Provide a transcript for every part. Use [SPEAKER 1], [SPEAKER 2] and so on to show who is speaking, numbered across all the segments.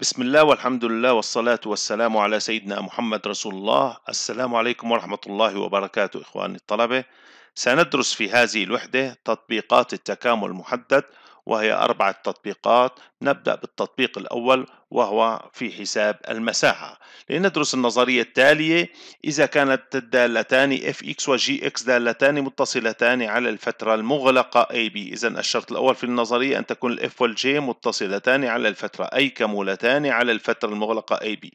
[SPEAKER 1] بسم الله والحمد لله والصلاة والسلام على سيدنا محمد رسول الله السلام عليكم ورحمة الله وبركاته إخواني الطلبة سندرس في هذه الوحدة تطبيقات التكامل المحدد وهي أربعة تطبيقات نبدأ بالتطبيق الأول وهو في حساب المساحة لندرس النظرية التالية إذا كانت الدالتان fx و gx دالتان متصلتان على الفترة المغلقة AB إذا الشرط الأول في النظرية أن تكون ال f متصلتان على الفترة أي كمولتان على الفترة المغلقة AB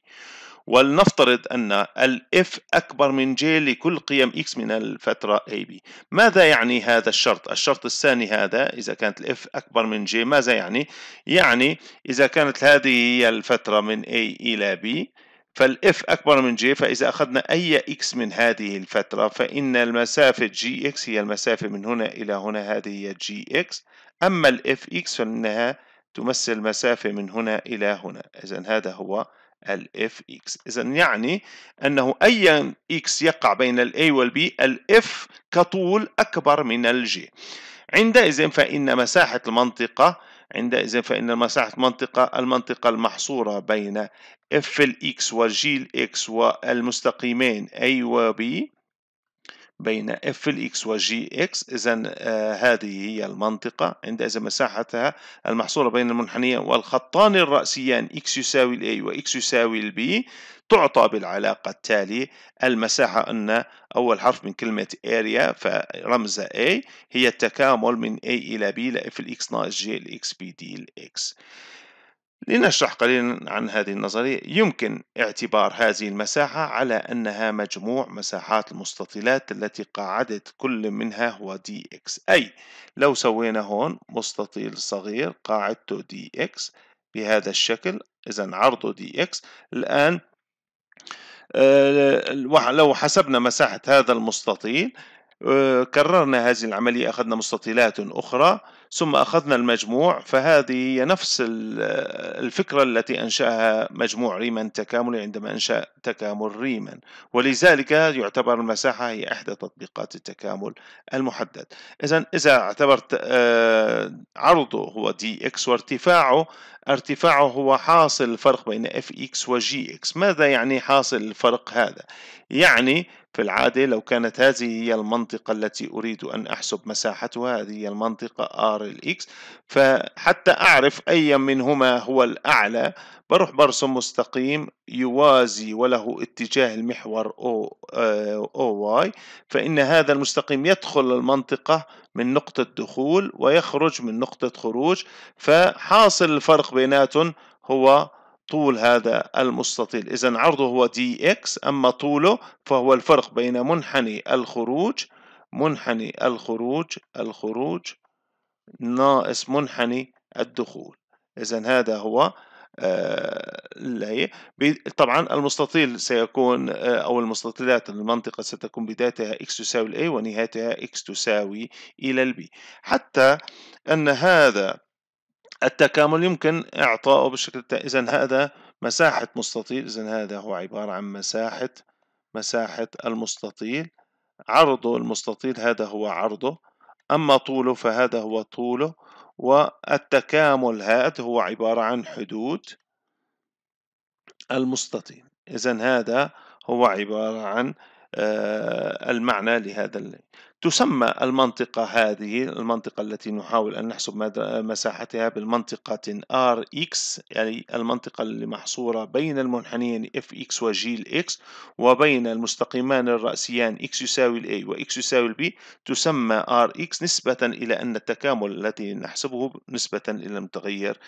[SPEAKER 1] ولنفترض أن الإف أكبر من j لكل قيم x من الفترة AB ماذا يعني هذا الشرط؟ الشرط الثاني هذا إذا كانت الإف أكبر من j ماذا يعني؟ يعني إذا كانت هذه هي الفترة من A إلى B فالإف أكبر من j فإذا أخذنا أي x من هذه الفترة فإن المسافة gx هي المسافة من هنا إلى هنا هذه هي gx أما الإف x فإنها تمثل مسافة من هنا إلى هنا إذا هذا هو الاف اكس اذا يعني انه اي اكس يقع بين الاي والبي الاف كطول اكبر من الجي عندئذ فان مساحه المنطقه عندئذ فإن مساحة منطقة المنطقة المحصورة بين f الاكس والg الاكس والمستقيمين a و b بين f الإكس و g x إذا آه، هذه هي المنطقة عند اذا مساحتها المحصورة بين المنحنيين والخطان الرأسيان x يساوي الاي a و x يساوي البي b تعطى بالعلاقة التالية المساحة أن أول حرف من كلمة area فرمز A هي التكامل من A إلى B ل f الإكس ناقص جي الإكس b d الإكس لنشرح قليلا عن هذه النظرية يمكن اعتبار هذه المساحة على أنها مجموع مساحات المستطيلات التي قاعدة كل منها هو دي اكس أي لو سوينا هون مستطيل صغير قاعدته دي اكس بهذا الشكل إذا عرضه دي اكس الآن آه، لو حسبنا مساحة هذا المستطيل آه، كررنا هذه العملية أخذنا مستطيلات أخرى ثم أخذنا المجموع فهذه هي نفس الفكرة التي أنشأها مجموع ريمان تكاملي عندما أنشأ تكامل ريمان ولذلك يعتبر المساحة هي إحدى تطبيقات التكامل المحدد إذا إذا اعتبرت آه، عرضه هو دي إكس وارتفاعه ارتفاعه هو حاصل الفرق بين اف اكس وجي اكس ماذا يعني حاصل الفرق هذا؟ يعني في العادة لو كانت هذه هي المنطقة التي أريد أن أحسب مساحتها هذه هي المنطقة R X فحتى أعرف أي منهما هو الأعلى بروح برسم مستقيم يوازي وله اتجاه المحور آه، O, Y فإن هذا المستقيم يدخل المنطقة من نقطة دخول ويخرج من نقطة خروج فحاصل الفرق بيناتهم هو طول هذا المستطيل إذا عرضه هو دي إكس أما طوله فهو الفرق بين منحني الخروج منحني الخروج الخروج ناقص منحني الدخول إذا هذا هو آه، طبعا المستطيل سيكون آه، أو المستطيلات المنطقة ستكون بدايتها x تساوي A ونهايتها x تساوي إلى B حتى أن هذا التكامل يمكن إعطائه بالشكل إذا هذا مساحة مستطيل إذا هذا هو عبارة عن مساحة مساحة المستطيل عرضه المستطيل هذا هو عرضه أما طوله فهذا هو طوله والتكامل هذا هو عبارة عن حدود المستطيل إذا هذا هو عبارة عن آه، المعنى لهذا تسمى المنطقة هذه المنطقة التي نحاول أن نحسب مساحتها بالمنطقة RX يعني المنطقة اللي محصورة بين المنحنيين FX و ال X وبين المستقيمان الرأسيان X يساوي A و X يساوي B تسمى RX نسبة إلى أن التكامل الذي نحسبه نسبة إلى المتغير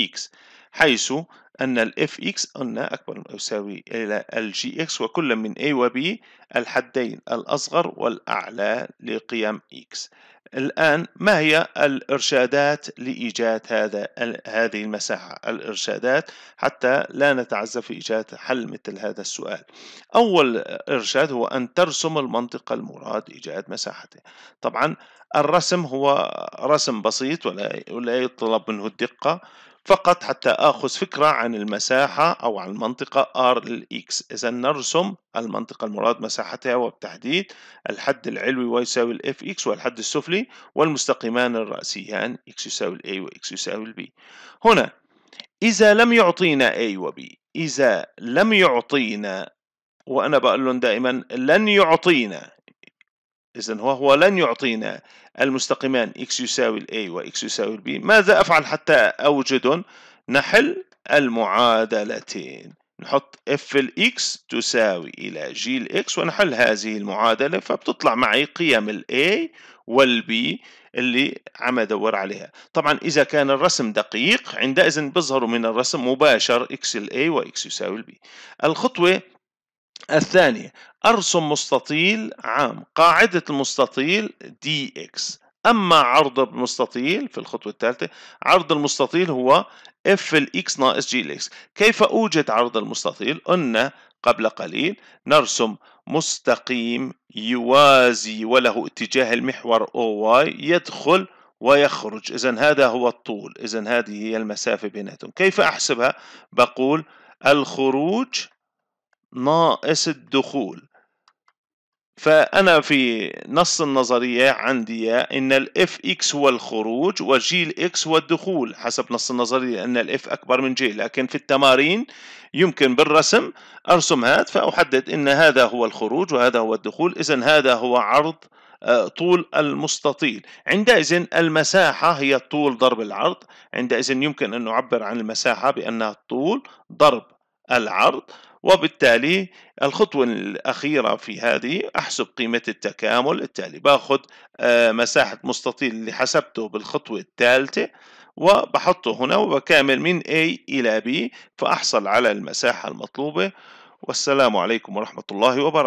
[SPEAKER 1] X حيث أن الـ fx قلنا أكبر من أو يساوي إلى الـ gx وكل من a و b الحدين الأصغر والأعلى لقيم x الآن ما هي الإرشادات لإيجاد هذا هذه المساحة الإرشادات حتى لا نتعذب في إيجاد حل مثل هذا السؤال أول إرشاد هو أن ترسم المنطقة المراد إيجاد مساحته طبعا الرسم هو رسم بسيط ولا يطلب منه الدقة فقط حتى آخذ فكرة عن المساحة أو عن المنطقة R X إذا نرسم المنطقة المراد مساحتها وبتحديد الحد العلوي y يساوي F X والحد السفلي والمستقيمان الرأسيان x يساوي a و x يساوي b هنا إذا لم يعطينا a و b إذا لم يعطينا وأنا بقول لهم دائما لن يعطينا إذا وهو لن يعطينا المستقيمان x يساوي ال a و x يساوي ال b ماذا أفعل حتى أوجد نحل المعادلتين نحط f ال x تساوي إلى g ال x ونحل هذه المعادلة فبتطلع معي قيم ال a وال b اللي عم أدور عليها طبعا إذا كان الرسم دقيق عندئذ بيظهروا من الرسم مباشر x ال a و x يساوي ال b الخطوة الثانية أرسم مستطيل عام قاعدة المستطيل دي إكس أما عرض المستطيل في الخطوة الثالثة عرض المستطيل هو اف الإكس ناقص جي الإكس كيف أوجد عرض المستطيل؟ قلنا قبل قليل نرسم مستقيم يوازي وله اتجاه المحور أو واي يدخل ويخرج إذا هذا هو الطول إذا هذه هي المسافة بيناتهم كيف أحسبها؟ بقول الخروج ناقص الدخول فأنا في نص النظرية عندي إن الإف إكس هو الخروج وجي الإكس هو الدخول حسب نص النظرية أن الإف أكبر من جي لكن في التمارين يمكن بالرسم أرسم هذا فأحدد أن هذا هو الخروج وهذا هو الدخول إذا هذا هو عرض آه، طول المستطيل عندئذ المساحة هي الطول ضرب العرض عندئذ يمكن أن نعبر عن المساحة بأنها الطول ضرب العرض وبالتالي الخطوة الأخيرة في هذه أحسب قيمة التكامل التالي باخذ آه، مساحة مستطيل اللي حسبته بالخطوة الثالثة وبحطه هنا وبكامل من A إلى B فأحصل على المساحة المطلوبة والسلام عليكم ورحمة الله وبركاته